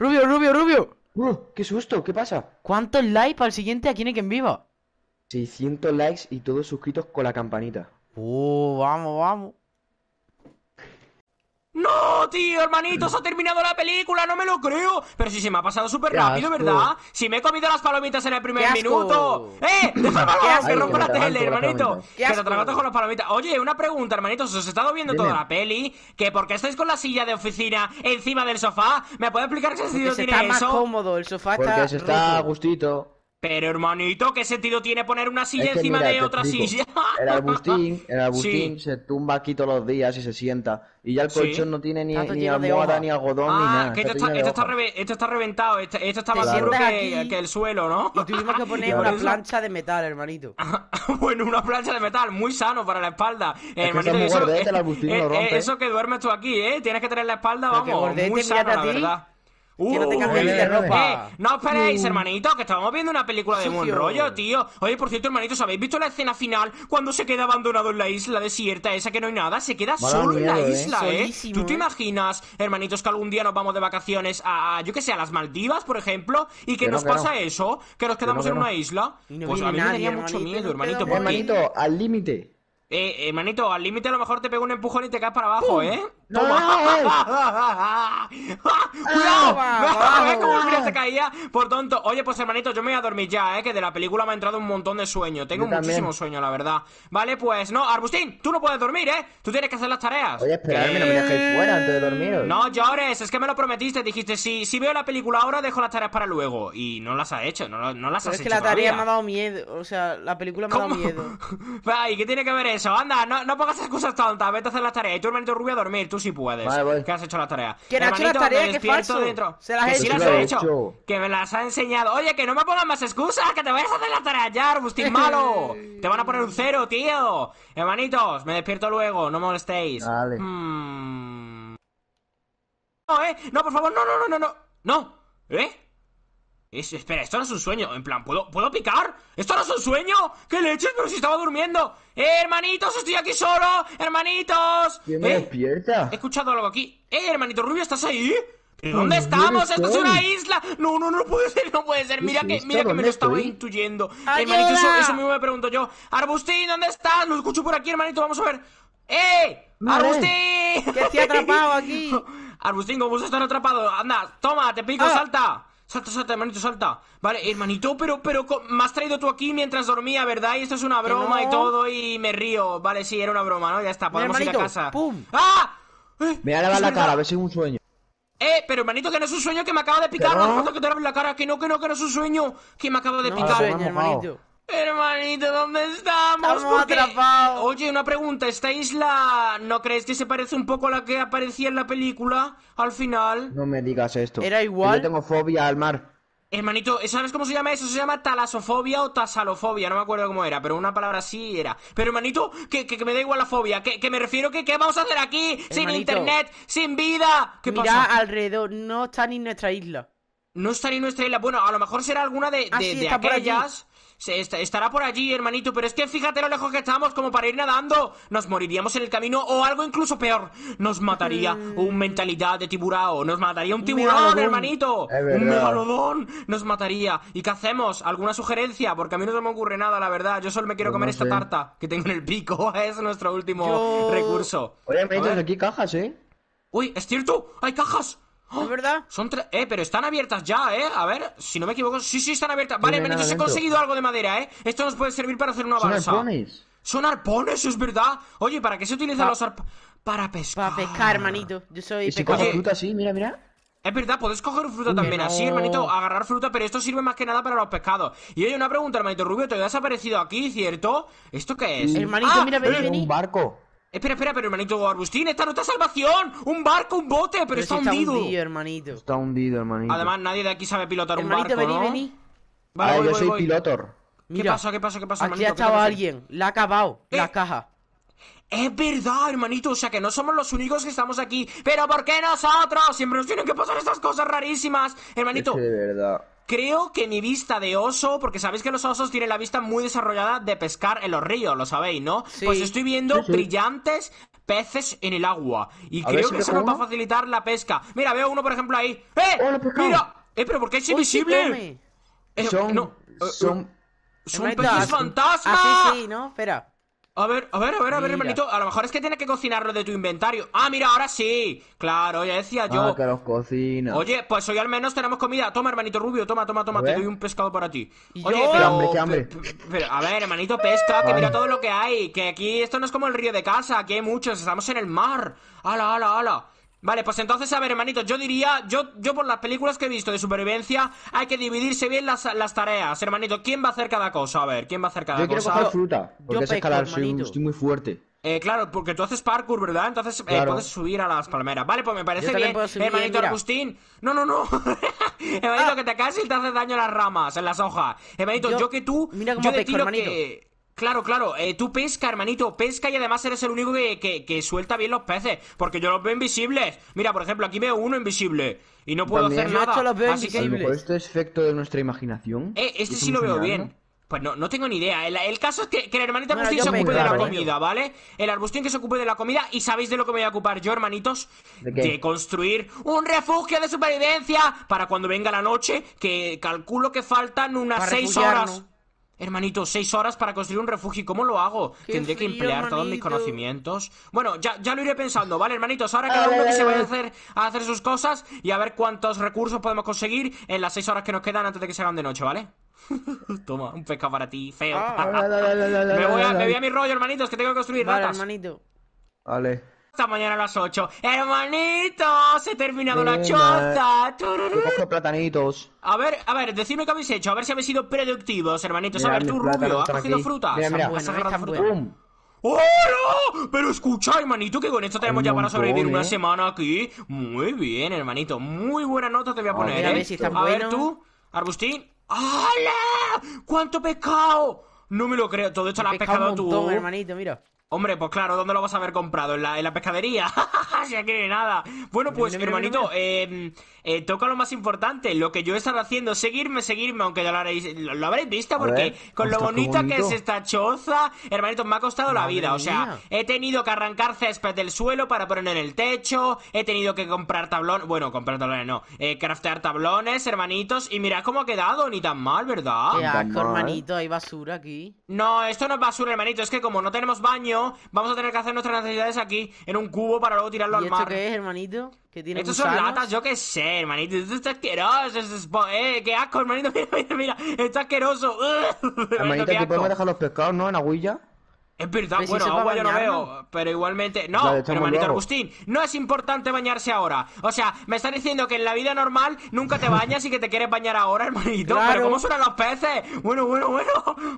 Rubio, Rubio, Rubio. Uh, ¡Qué susto! ¿Qué pasa? ¿Cuántos likes para el siguiente aquí en que Viva? 600 likes y todos suscritos con la campanita. Uh, vamos, vamos! No, tío, hermanitos, ha terminado la película, no me lo creo. Pero si se me ha pasado súper rápido, ¿verdad? Si me he comido las palomitas en el primer minuto. ¡Eh! ¡Déjame ¡Que rompo la tele, hermanito! ¡Que te con las palomitas! Oye, una pregunta, hermanitos ¿os he estado viendo toda la peli? ¿Que por qué estáis con la silla de oficina encima del sofá? ¿Me puede explicar qué sentido tiene eso? está más cómodo, el sofá está... Porque se está gustito. Pero hermanito, ¿qué sentido tiene poner una silla encima de otra silla? El arbustín, el se tumba aquí todos los días y se sienta. Y ya el colchón no tiene ni, ni ni algodón, ni ah, nada. esto, está, reventado, este, esto, está más duro que, el suelo, ¿no? Y tuvimos que poner una plancha de metal, hermanito. bueno, una plancha de metal, muy sano para la espalda. eso, que duermes tú aquí, ¿eh? Tienes que tener la espalda, vamos, muy sano, la verdad no os uh, eh, paréis, eh, eh, esperéis, uh. hermanito, que estábamos viendo una película de buen rollo, tío. Oye, por cierto, hermanitos, ¿habéis visto la escena final cuando se queda abandonado en la isla desierta esa que no hay nada? Se queda solo en la isla, ¿eh? ¿Tú te imaginas, hermanitos, que algún día nos vamos de vacaciones a, yo que sé, a las Maldivas, por ejemplo, y que, nos pasa eso? Que nos quedamos en una isla. pues a mí me daría mucho miedo, hermanito. Hermanito, al límite. Eh, hermanito eh, al límite a lo mejor te pego un empujón y te caes para abajo, ¿eh? ¡No! ¡Cuidado! Ah, ¿Ves cómo el mira se caía? Por tonto. Oye, pues hermanito, yo me voy a dormir ya, ¿eh? Que de la película me ha entrado un montón de sueño. Tengo muchísimo sueño, la verdad. Vale, pues no, Arbustín, tú no puedes dormir, ¿eh? Tú tienes que hacer las tareas. Oye, esperadme, no me fuera antes de dormir. No llores, es que me lo prometiste. Dijiste, si, si veo la película ahora, dejo las tareas para luego. Y no las has hecho, no, las has hecho. Es que la tarea me ha dado miedo. O sea, la película me ha dado miedo. ¿Y qué tiene que ver eso? eso, anda, no, pongas excusas tontas, vete a hacer las tareas. Y tú, hermanito rubio, a dormir, tú sí puedes. ¿Qué has hecho las tareas. que hecho. Que me las ha enseñado. Oye, que no me pongas más excusas, que te vayas a hacer las tareas ya, malo. te van a poner un cero, tío. Hermanitos, me despierto luego, no molestéis. Vale. Hmm. No, eh, no, por favor, no, no, no, no, no. No, ¿eh? espera, esto no es un sueño. En plan, ¿puedo, ¿puedo picar? ¿Esto no es un sueño? ¿Qué leches? Pero si estaba durmiendo. ¡Eh, hermanitos! ¡Estoy aquí solo! ¡Hermanitos! ¿Quién me eh, despierta? He escuchado algo aquí. ¡Eh, hermanito Rubio! ¿Estás ahí? dónde estamos? ¡Esto es una isla! No, no, no puede ser, no puede ser. Mira que, mira que me lo estaba intuyendo. Ayuda. Hermanito, eso, eso, mismo me pregunto yo. Arbustín, ¿dónde estás? Lo escucho por aquí, hermanito. Vamos a ver. ¡Eh! ¡Arbustín! Que estoy atrapado aquí. Arbustín, ¿cómo estás atrapado? Anda, toma, te pico, ah. salta. Salta, salta, hermanito, salta. Vale, hermanito, pero, pero, me has traído tú aquí mientras dormía, ¿verdad? Y esto es una broma y todo, y me río. Vale, sí, era una broma, ¿no? Ya está, podemos ir a casa. ¡Pum! ¡Ah! me ha lavar la cara, a ver si es un sueño. Eh, pero hermanito, que no es un sueño, que me acaba de picar. No, que te la cara, que no, que no, que no es un sueño, que me acaba de picar. Hermanito, ¿dónde estás? Oye, una pregunta. ¿Esta isla no crees que se parece un poco a la que aparecía en la película al final? No me digas esto. Era igual. Yo tengo fobia al mar. Hermanito, ¿sabes cómo se llama eso? Se llama talasofobia o tasalofobia, no me acuerdo cómo era, pero una palabra así era. Pero hermanito, que, me da igual la fobia, que, me refiero que qué vamos a hacer aquí, sin internet, sin vida. ¿Qué mira alrededor, no está ni nuestra isla. No está ni nuestra isla. Bueno, a lo mejor será alguna de, ah, de, de aquellas estará por allí, hermanito, pero es que fíjate lo lejos que estamos, como para ir nadando. Nos moriríamos en el camino o algo incluso peor. Nos mataría mm. un mentalidad de tiburao. Nos mataría un tiburón, hermanito. Un megalodón. Nos mataría. ¿Y qué hacemos? ¿Alguna sugerencia? Porque a mí no se me ocurre nada, la verdad. Yo solo me quiero pues comer esta tarta que tengo en el pico. es nuestro último recurso. Oye, hermanito, aquí cajas, ¿eh? Uy, es cierto, hay cajas verdad? Son tres. Eh, pero están abiertas ya, ¿eh? A ver, si no me equivoco. Sí, sí, están abiertas. Vale, se he conseguido algo de madera, ¿eh? Esto nos puede servir para hacer una ¿Son Arpones? Son arpones, es verdad. Oye, ¿para qué se utilizan los arpones? Para pescar. Para pescar, hermanito. Yo soy ¿Y si fruta mira, mira. Es verdad, puedes coger fruta también, así, hermanito, agarrar fruta, pero esto sirve más que nada para los pescados. Y oye, una pregunta, hermanito Rubio, te has aparecido aquí, ¿cierto? ¿Esto qué es? Hermanito, ah, mira, mira, es Un barco. Espera, espera, pero hermanito Agustín, esta no está salvación. Un barco, un bote, pero, está, hundido. está hundido. hermanito. Está hundido, hermanito. Además, nadie de aquí sabe pilotar un barco. Vení, ¿no? vení. Vale, ah, yo soy piloto ¿Qué pasa? ¿Qué pasó? ¿Qué pasó, Aquí hermanito? ha estado alguien, la ha acabado, eh, la caja. Es verdad, hermanito, o sea que no somos los únicos que estamos aquí. Pero ¿por qué nosotros? Siempre nos tienen que pasar estas cosas rarísimas, hermanito. Es de verdad. Creo que mi vista de oso, porque sabéis que los osos tienen la vista muy desarrollada de pescar en los ríos, lo sabéis, ¿no? Pues estoy viendo brillantes peces en el agua. Y creo que eso nos va a facilitar la pesca. Mira, veo uno, por ejemplo, ahí. ¡Eh! ¡Mira! ¡Eh, pero por qué es invisible! Eh, son, eh, son, eh, son peces fantasma. sí sí, ¿no? Espera. A ver, a ver, a ver, a ver, hermanito. A lo mejor es que tiene que cocinarlo de tu inventario. Ah, mira, ahora sí. Claro, ya decía yo. Ah, que los cocina. Oye, pues hoy al menos tenemos comida. Toma, hermanito rubio, toma, toma, toma. Te doy un pescado para ti. Oye, qué hambre, qué hambre. a ver, hermanito, pesca, que mira todo lo que hay. Que aquí esto no es como el río de casa, aquí hay muchos, estamos en el mar. Ala, ala, ala. Vale, pues entonces, a ver, hermanito, yo diría, yo, yo por las películas que he visto de supervivencia, hay que dividirse bien las, tareas, hermanito. ¿Quién va a hacer cada cosa? A ver, ¿quién va a hacer cada cosa? Yo quiero coger fruta, porque estoy muy fuerte. Eh, claro, porque tú haces parkour, ¿verdad? Entonces eh, puedes subir a las palmeras. Vale, pues me parece bien, eh, hermanito Agustín. No, no, no. hermanito, ah. que te caes y te haces daño a las ramas, en las hojas. Hermanito, yo, que tú, yo te tiro Claro, claro. Eh, tú pesca, hermanito, pesca y además eres el único que, que, suelta bien los peces. Porque yo los veo invisibles. Mira, por ejemplo, aquí veo uno invisible. Y no puedo hacer nada. esto es efecto de nuestra imaginación. Eh, este sí lo veo bien. Pues no, no tengo ni idea. El, caso es que, el hermanito arbustín se ocupe de la comida, ¿vale? El Arbustín que se ocupe de la comida. ¿Y sabéis de lo que me voy a ocupar yo, hermanitos? ¿De, construir un refugio de supervivencia para cuando venga la noche, que calculo que faltan unas seis horas. Hermanito, seis horas para construir un refugio. cómo lo hago? Tendré que emplear todos mis conocimientos. Bueno, ya, ya lo iré pensando, ¿vale, hermanitos? Ahora cada uno que se va a hacer, a hacer sus cosas y a ver cuántos recursos podemos conseguir en las seis horas que nos quedan antes de que se hagan de noche, ¿vale? Toma, un pescado para ti, feo. Ah. me, voy a, mi rollo, hermanitos, que tengo que construir vale, hermanito. Vale. Esta mañana a las 8. Hermanito, se ha terminado la choza. platanitos. A ver, a ver, decidme qué habéis hecho. A ver si habéis sido productivos, hermanitos. a ver, tú, Rubio, ¿has cogido fruta? frutas? Mira, mira. Pero escucha, hermanito, que con esto tenemos ya para sobrevivir una ¿eh? semana aquí. Muy bien, hermanito. Muy buena nota te voy a poner, a ver, eh. a ver tú, Arbustín. ¡Hola! ¡Cuánto pescado! No me lo creo. Todo esto lo has pescado tú. hermanito, mira. Hombre, pues claro, ¿dónde lo vas a haber comprado? ¿En la, pescadería? si aquí nada. Bueno, pues, hermanito, em, eh, toca lo más importante, lo que yo he estado haciendo, seguirme, seguirme, aunque lo habréis, visto, porque con lo bonita que es esta choza, hermanito, me ha costado la vida. O sea, he tenido que arrancar césped del suelo para poner en el techo, he tenido que comprar tablón bueno, comprar tablones no, eh, craftear tablones, hermanitos, y mirad cómo ha quedado, ni tan mal, ¿verdad? hermanito, hay basura aquí. No, esto no es basura, hermanito, es que como no tenemos baño, vamos a tener que hacer nuestras necesidades aquí en un cubo para luego tirarlo al mar mar. ¿Esto qué es, hermanito? ¿Qué tiene Estos son latas, yo qué sé, hermanito. Esto está asqueroso. eh, qué asco, hermanito. Mira, mira, mira. Está asqueroso. hermanito, aquí podemos dejar los pescados, ¿no? En aguilla. Es verdad, bueno, agua yo no veo, pero igualmente. No, hermanito Agustín, no es importante bañarse ahora. O sea, me están diciendo que en la vida normal nunca te bañas y que te quieres bañar ahora, hermanito. Pero ¿cómo suenan los peces? Bueno, bueno, bueno.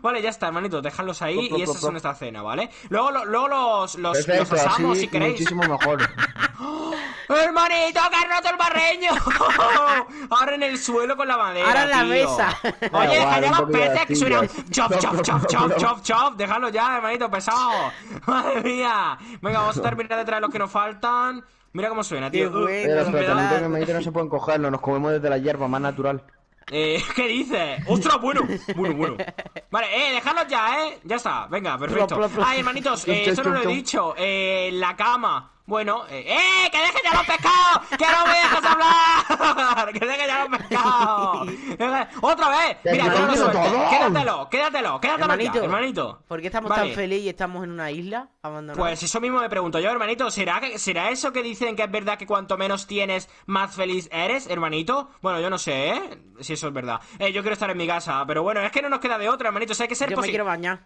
Vale, ya está, hermanito, déjalos ahí y esa es nuestra cena, ¿vale? Luego, lo, luego los, los, pasamos si queréis. Muchísimo mejor. ¡Oh! ¡Hermanito, roto el barreño! ¡Oh! Ahora en el suelo con la madera. Ahora en la mesa. Oye, deja ya las peces que suenan. Chop, chop, chop, chop, chop, chop. Déjalo ya, hermanito, pesado. Madre mía. Venga, vamos a terminar de traer los que nos faltan. Mira cómo suena, tío. pero, no se pueden cogerlo, nos comemos desde la hierba, más natural. Eh, ¿Qué dices? ¡Ostras, bueno! Bueno, bueno. Vale, eh, dejadlos ya, ¿eh? Ya está, venga, perfecto. Ay, hermanitos, eso eh, no lo he dicho. Eh, la cama. Bueno, eh, ¡eh! ¡Que dejen ya los pescados! ¡Otra vez! Mira, quédatelo, quédatelo, quédatelo, hermanito, ¿Por qué estamos tan felices y estamos en una isla abandonada? Pues eso mismo me pregunto yo, hermanito. ¿Será, que, ¿Será eso que dicen que es verdad que cuanto menos tienes, más feliz eres, hermanito? Bueno, yo no sé, ¿eh? Si eso es verdad. Eh, yo quiero estar en mi casa, pero bueno, es que no nos queda de otra, hermanito. Yo me quiero bañar.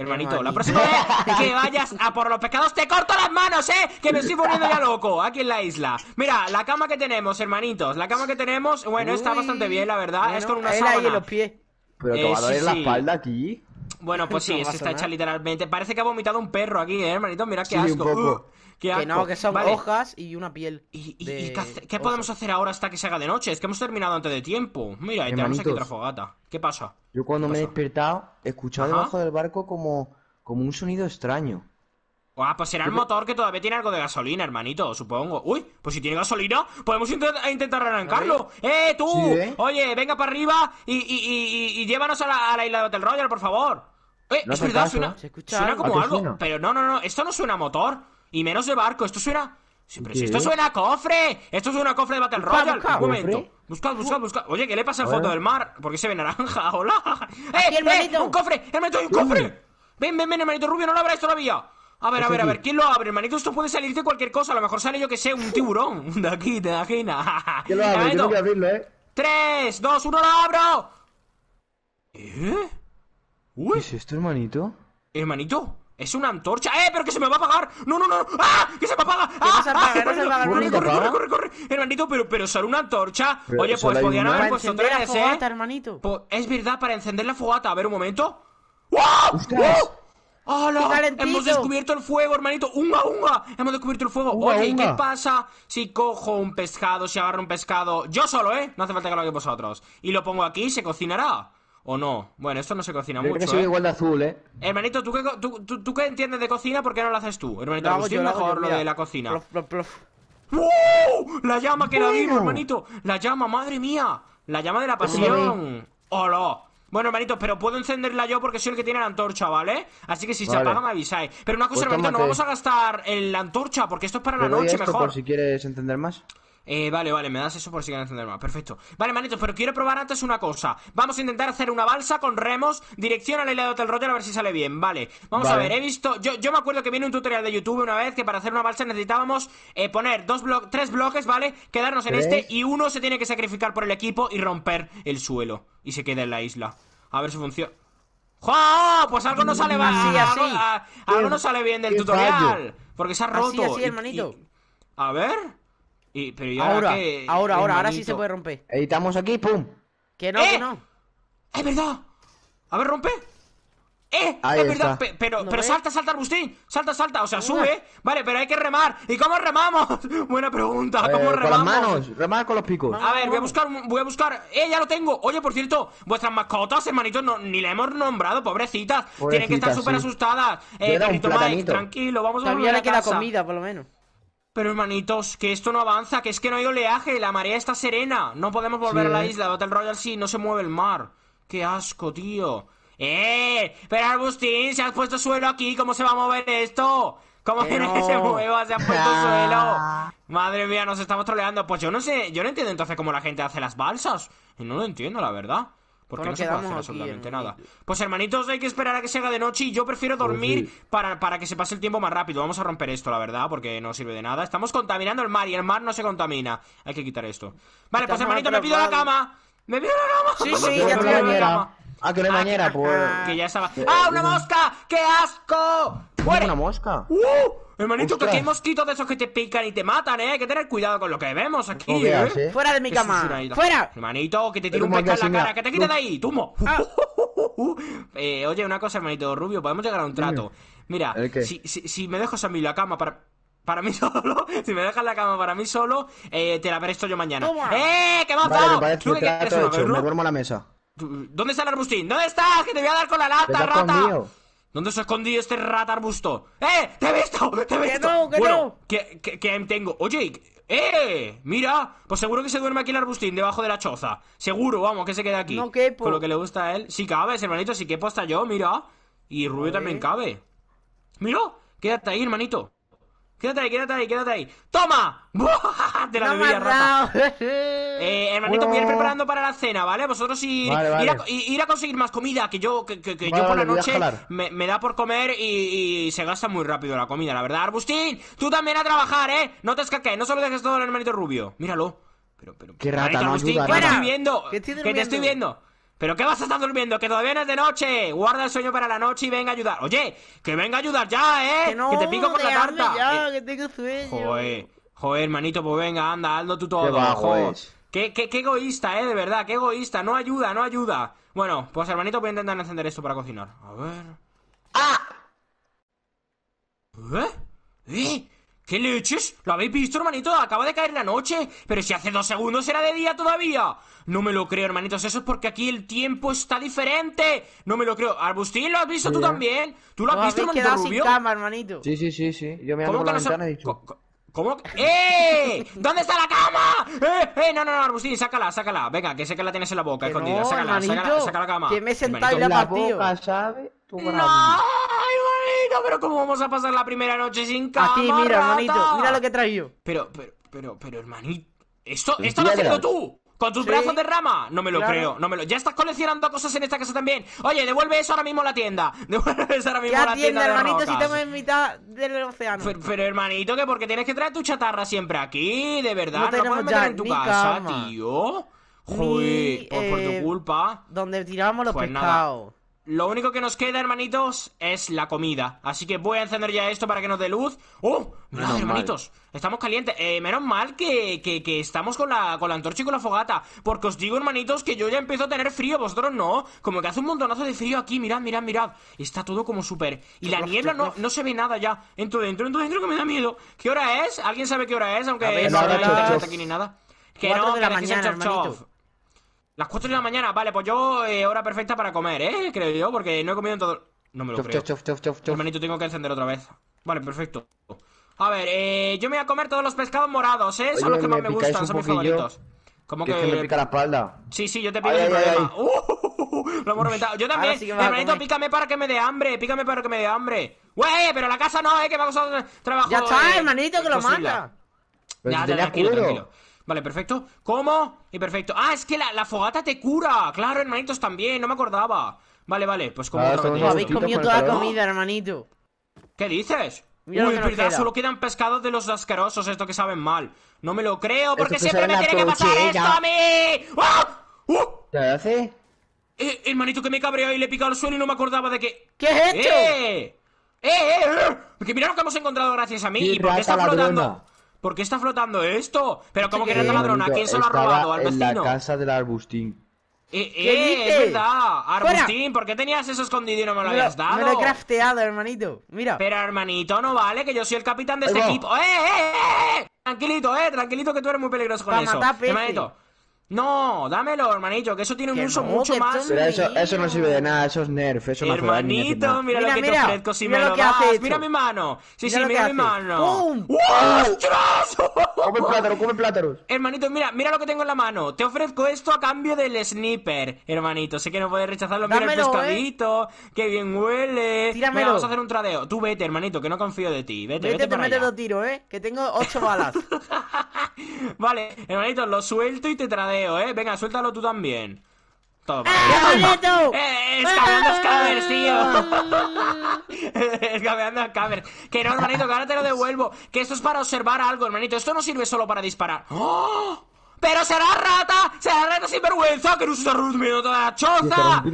Hermanito, la próxima vez que vayas a por los pescados te corto las manos, ¿eh? Que me estoy poniendo ya loco aquí en la isla. Mira, la cama que tenemos, hermanitos. La cama que tenemos, bueno, está bastante bien, la verdad. es con una sábana. Pero te eh, a la espalda aquí. Bueno, pues sí, se está hecha literalmente. Parece que ha vomitado un perro aquí, ¿eh, hermanito. Mira qué asco. Uh, asco. Que no, que son hojas y una piel. ¿Y, qué, podemos hacer ahora hasta que se haga de noche? Es que hemos terminado antes de tiempo. Mira, y tenemos aquí otra fogata. ¿Qué pasa? Yo cuando me he despertado, he escuchado debajo del barco como, como un sonido extraño. Ah, pues será el motor que todavía tiene algo de gasolina, hermanito, supongo. Uy, pues si tiene gasolina, podemos intentar arrancarlo. ¡Eh, tú! ¿eh? Oye, venga para arriba y, llévanos a la, a la, isla de Battle Royale, por favor. Eh, no es verdad, suena, ¿eh? suena como algo. Pero no, no, no, esto no suena a motor. Y menos de barco, esto suena... Siempre, si esto suena a cofre. Esto suena a cofre de Battle Royale. Un momento. Buscad, buscad, buscad. Oye, ¿qué le pasa al fondo del mar? Porque se ve naranja. Hola. ¡Eh, eh! ¡Un cofre! ¡Hermanito, hay un cofre! Ven, ven, ven, hermanito rubio, no lo habráis todavía. A ver, a ver, a ver, ¿quién lo abre, hermanito? Esto puede salir de cualquier cosa. A lo mejor sale, yo que sé, un tiburón. De aquí, te imaginas. ¿Quién lo abre? yo tengo abrirlo, ¿eh? ¡Tres, dos, uno, lo abro! ¿Eh? ¿Qué es esto, hermanito? ¿Hermanito? Es una antorcha. ¡Eh, pero que se me va a apagar! ¡No, no, no! ¡Ah! ¡Que se me apaga! ¡Ah! ¡Ah! se ¡Corre, corre, corre, corre, Hermanito, pero, pero sale una antorcha. Oye, pues podían haber puesto tres, la ¿eh? fogata, hermanito. es verdad, para encender la fogata. A ver, un momento. ¡Wow! ¡Hola! Ah, ¡Hemos descubierto el fuego, hermanito! ¡Unga, unga! ¡Hemos descubierto el fuego! Oye, ¿y qué pasa si cojo un pescado, si agarro un pescado? Yo solo, ¿eh? No hace falta que lo hagáis vosotros. Y lo pongo aquí, ¿se cocinará? ¿O no? Bueno, esto no se cocina mucho. soy ¿eh? igual de azul, ¿eh? Hermanito, ¿tú qué, qué, entiendes de cocina? ¿Por qué no lo haces tú? Hermanito, lo yo, mejor lo de la cocina. La llama que la vimos, hermanito. La llama, madre mía. La llama de la pues pasión. ¡Hola! Bueno, hermanitos, pero puedo encenderla yo porque soy el que tiene la antorcha, ¿vale? Así que si se apaga me avisáis. Pero una cosa, pues hermanito, no vamos a gastar la antorcha porque esto es para la noche esto mejor. por si quieres encender más. Eh, vale, vale, me das eso por si quieren encender más. Perfecto. Vale, manitos, pero quiero probar antes una cosa. Vamos a intentar hacer una balsa con remos, dirección al helado del a ver si sale bien. Vale, vamos a ver. He visto. Yo, yo me acuerdo que viene un tutorial de YouTube una vez que para hacer una balsa necesitábamos eh, poner dos tres bloques, ¿vale? Quedarnos en este y uno se tiene que sacrificar por el equipo y romper el suelo. Y se queda en la isla. A ver si funciona. ¡Jo! Pues algo no sale bien. no sale bien del tutorial. Porque se ha roto. A ver pero ahora, ahora, ahora, ahora, sí se puede romper. Editamos aquí, ¡pum! Que no, que ¡Eh! no. ¡Es verdad! A ver, rompe. ¡Eh! es verdad, pero, pero salta, salta, Agustín. Salta, salta. O sea, sube. Vale, pero hay que remar. ¿Y cómo remamos? Buena pregunta. ¿Cómo remamos? Con las manos. Remar con los picos. a ver, voy a buscar. Voy a buscar. ¡Eh, ya lo tengo! Oye, por cierto, vuestras mascotas, hermanitos, no, ni la hemos nombrado, pobrecitas. Tienen que estar súper asustadas. Eh, tranquilo, vamos a Todavía le queda comida, por lo menos. Pero hermanitos, que esto no avanza, que es que no hay oleaje, la marea está serena. No podemos volver a la ¿eh? isla, Battle Royal si no se mueve el mar. Qué asco, tío. ¡Eh! Pero Agustín, se has puesto suelo aquí, ¿cómo se va a mover esto? ¿Cómo tiene que se mueva? Se ha puesto suelo. Madre mía, nos estamos troleando. Pues yo no sé, yo no entiendo entonces cómo la gente hace las balsas. No lo entiendo, la verdad. Porque no se puede hacer absolutamente nada. Pues hermanitos, hay que esperar a que se haga de noche y yo prefiero pues dormir para, para que se pase el tiempo más rápido. Vamos a romper esto, la verdad, porque no sirve de nada. Estamos contaminando el mar y el mar no se contamina. Hay que quitar esto. Vale, pues hermanito, me pido la cama. Me pido la cama. Sí, sí, ya estoy la cama. Ah, que no hay mañana, ah, pues. Ah, que ya estaba. Eh, ¡Ah, una eh, mosca! ¡Qué asco! ¿Una mosca? ¡Uh! Hermanito, eh, que hay mosquitos de esos que te pican y te matan, ¿eh? Hay que tener cuidado con lo que vemos aquí, ¡Fuera de mi cama! ¡Fuera! Hermanito, que te tiro un pescado en la cara, que te quites de ahí, tumo. eh, oye, una cosa, hermanito Rubio, podemos llegar a un trato. Mira, si, si, si me dejas a mí la cama para para mí solo, si me dejas la cama para mí solo, eh, te la presto yo mañana. ¡Eh! ¡Qué mazo! Vale, me me duermo la mesa. ¿Dónde está el arbustín? ¿Dónde estás? Que te voy a dar con la lata, rata. ¿Dónde se ha escondido este rata arbusto? ¡Eh! ¡Te he visto! ¡Te he visto! no, que bueno, Que, tengo. Oye, ¡eh! Mira, pues seguro que se duerme aquí el arbustín debajo de la choza. Seguro, vamos, que se queda aquí. Con lo que le gusta a él. Sí cabes, hermanito, sí quepo hasta yo, mira. Y Rubio también cabe. Mira, quédate ahí, hermanito. Quédate ahí, quédate ahí, quédate ahí. ¡Toma! ¡Buah! Te la no rata. Eh, hermanito, voy a ir preparando para la cena, ¿vale? Vosotros ir, Ir, a, conseguir más comida, que yo, que, yo por la noche me, da por comer y, se gasta muy rápido la comida, la verdad. Arbustín, tú también a trabajar, ¿eh? No te escaques, no solo dejes todo el hermanito rubio. Míralo. Pero, pero, Qué rata, no Arbustín, ayuda, Te estoy viendo, ¿Qué te estoy viendo. ¿Pero qué vas a estar durmiendo? ¡Que todavía no es de noche! Guarda el sueño para la noche y venga a ayudar. Oye, que venga a ayudar ya, ¿eh? Que, te pico por la tarta. Ya, eh, que tengo sueño. Joder, joder, hermanito, pues venga, anda, hazlo tú todo. Qué, Qué, egoísta, ¿eh? De verdad, qué egoísta. No ayuda, no ayuda. Bueno, pues hermanito, voy a intentar encender esto para cocinar. A ver. ¡Ah! ¿Eh? ¿Eh? ¿Qué leches? ¿Lo habéis visto, hermanito? Acaba de caer la noche. Pero si hace dos segundos era de día todavía. No me lo creo, hermanitos. Eso es porque aquí el tiempo está diferente. No me lo creo. Arbustín, ¿lo has visto tú también? ¿Tú lo has visto, hermanito Rubio? Sin cama, hermanito. Sí, sí, sí, sí. Yo me ando por la ventana dicho... ¿Cómo? ¡Eh! ¿Dónde está la cama? ¡Eh! ¡Eh! No, no, no, Arbustín, sácala, sácala. Venga, que sé que la tienes en la boca, escondida. sácala, sácala, la cama. Que me he sentado la, la ¿sabes? ¡No! pero ¿cómo vamos a pasar la primera noche sin cama? Aquí, mira, hermanito, mira lo que traigo Pero, pero, pero, pero, hermanito, esto, esto lo has hecho tú. Con tus brazos de rama. No me lo creo, no me lo. Ya estás coleccionando cosas en esta casa también. Oye, devuelve eso ahora mismo a la tienda. Devuelve eso ahora mismo a la tienda. tienda hermanito, si tengo en mitad del océano. Pero, hermanito, ¿qué? Porque tienes que traer tu chatarra siempre aquí, de verdad. No, no puedes meter en tu casa, tío. Joder, por, tu eh, culpa. Donde tirábamos los pues pescados. Lo único que nos queda, hermanitos, es la comida. Así que voy a encender ya esto para que nos dé luz. ¡Oh! Mirad, hermanitos. Estamos calientes. Eh, menos mal que, estamos con la, con la antorcha y con la fogata. Porque os digo, hermanitos, que yo ya empiezo a tener frío. Vosotros no. Como que hace un montonazo de frío aquí. Mirad, mirad, mirad. Está todo como súper. Y la niebla no, no se ve nada ya. Entro dentro, entro dentro que me da miedo. ¿Qué hora es? ¿Alguien sabe qué hora es? Aunque no, no, aquí ni nada. Que no, de la mañana, las 4 de la mañana, vale, pues yo eh, hora perfecta para comer, ¿eh? Creo yo, porque no he comido en todo... No me lo creo. Chof, Hermanito, tengo que encender otra vez. Vale, perfecto. A ver, eh, yo me voy a comer todos los pescados morados, ¿eh? Son los que más me gustan, son mis favoritos. ¿Cómo que, que me pica la espalda? Sí, sí, yo te pido el problema. Uh, lo hemos reventado. Yo también. hermanito, pícame para que me dé hambre. Pícame para que me dé hambre. Güey, pero la casa no, eh, que vamos a trabajar Ya está, hermanito, que lo manda. Ya, si ya, tranquilo, Vale, perfecto. ¿Cómo? Y perfecto. Ah, es que la, la fogata te cura. Claro, hermanitos, también. No me acordaba. Vale, vale. Pues como... no habéis comido toda la comida, hermanito. ¿Qué dices? Mira Uy, verdad, solo quedan pescados de los asquerosos, esto que saben mal. No me lo creo, porque siempre me tiene que pasar esto a mí. ¿Qué hace? el hermanito, que me cabreó y le he picado el suelo y no me acordaba de que... ¿Qué es hecho? ¡Eh! ¡Eh, eh! Porque mira lo que hemos encontrado gracias a mí. ¿Y por qué está flotando? ¿Por qué está flotando esto? Pero como que era la ladrona, ¿quién se lo ha robado? ¿Al vecino? En la casa del Arbustín. Eh, eh, es verdad. Arbustín, ¿por qué tenías eso escondido y no me lo habías dado? Me lo he crafteado, hermanito. Mira. Pero, hermanito, no vale, que yo soy el capitán de este equipo. ¡Eh, ¡Eh, eh, eh! Tranquilito, eh, tranquilito, que tú eres muy peligroso con eso. Hermanito, no, dámelo, hermanito, que eso tiene un uso mucho más. eso, no sirve de nada, eso es nerf, eso no Hermanito, nada. mira, mira, lo que te ofrezco si mira me lo, lo que Mira mi mano. Sí, sí, mira mi mano. ¡Pum! ¡Ostras! come plátano, come plátano. Hermanito, mira, mira lo que tengo en la mano. Te ofrezco esto a cambio del sniper, hermanito. Sé que no puedes rechazarlo. Mira el ¿eh? pescadito, que bien huele. Tíramelo. Mira, vamos a hacer un tradeo. Tú vete, hermanito, que no confío de ti. Vete, vete, vete te meto dos tiros, eh, que tengo ocho balas. vale, hermanito, lo suelto y te tradeo. Eh. Venga, suéltalo tú también. Toma. Ah, ¡Es eh, eh tío! ¡Está a Que no, hermanito, que ahora te lo devuelvo. Que esto es para observar algo, hermanito. Esto no sirve solo para disparar. ¡Oh! Pero será rata, será rata sin vergüenza que no se está toda la choza.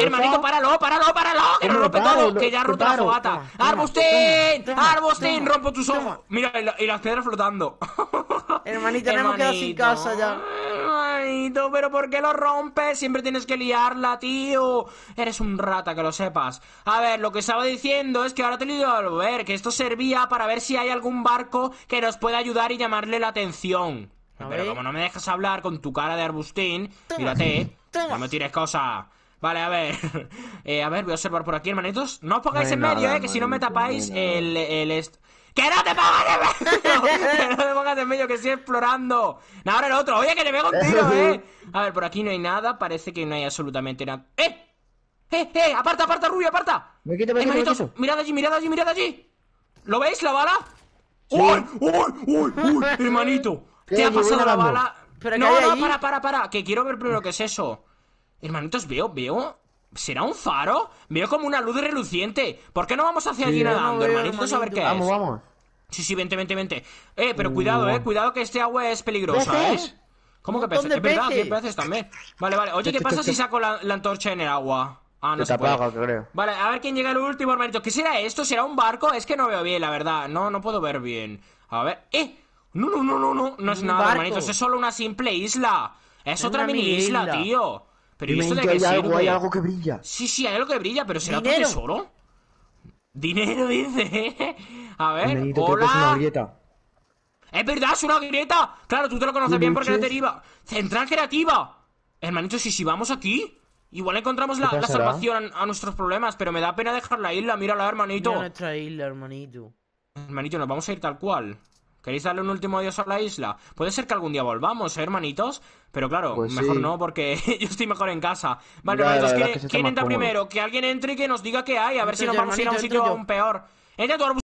Hermanito, páralo, páralo, páralo, que no rompe todo, que ya ha roto la fogata. Arbustín, Arbustín, rompo tus ojos. Mira, y, las piedras flotando. Hermanito, hemos quedado sin casa ya. Hermanito, pero ¿por qué lo rompes? Siempre tienes que liarla, tío. Eres un rata, que lo sepas. A ver, lo que estaba diciendo es que ahora te lo ido a volver, que esto servía para ver si hay algún barco que nos pueda ayudar y llamarle la atención. Pero como no me dejas hablar con tu cara de arbustín, mírate, no me tires cosas. Vale, a ver. Eh, a ver, voy a observar por aquí, hermanitos. No os pongáis en medio, eh, que si no me tapáis el, el, ¡Que no te pongas en medio! ¡Que no te pongas en medio, que estoy explorando! ahora el otro. Oye, que le veo contigo tiro, eh. A ver, por aquí no hay nada. Parece que no hay absolutamente nada. ¡Eh! ¡Eh, eh! ¡Aparta, aparta, Rubio, aparta! Me eh, mirad allí, mirad allí, mirad allí. ¿Lo veis, la bala? ¡Uy! ¡Uy! ¡Uy! ¡Uy! ¡Hermanito! ¿Te ha pasado la bala? no, no, para, para, para, que quiero ver primero qué es eso. Hermanitos, veo, veo. ¿Será un faro? Veo como una luz reluciente. ¿Por qué no vamos hacia allí nadando, hermanitos, a ver qué es? Vamos, vamos. Sí, sí, vente, vente, vente. Eh, pero cuidado, eh, cuidado que este agua es peligrosa, ¿eh? ¿Cómo que peces? Es verdad, ¿Qué peces también. Vale, vale. Oye, ¿qué pasa si saco la, antorcha en el agua? Ah, no se puede. Apaga, creo. Vale, a ver quién llega el último, hermanitos ¿Qué será esto? ¿Será un barco? Es que no veo bien, la verdad. No, no puedo ver bien. A ver. ¡Eh! No, no, no, no, no, no es nada, hermanito, es solo una simple isla. Es, otra mini isla, tío. Pero eso de que hay, Algo, que brilla. Sí, sí, hay algo que brilla, pero será tu tesoro. Dinero, dice. A ver, hola. es verdad, es una grieta. Claro, tú te lo conoces bien porque no te deriva. Central creativa. Hermanito, si, si vamos aquí, igual encontramos la, salvación a, nuestros problemas, pero me da pena dejar la isla. Mírala, hermanito. Mira nuestra isla, hermanito. Hermanito, nos vamos a ir tal cual. ¿Queréis darle un último adiós a la isla? Puede ser que algún día volvamos, ¿eh, hermanitos. Pero claro, pues mejor no, porque yo estoy mejor en casa. Vale, hermanitos, ¿quién, entra primero? Que alguien entre y que nos diga qué hay, a ver si nos vamos a ir a un sitio aún peor. Entra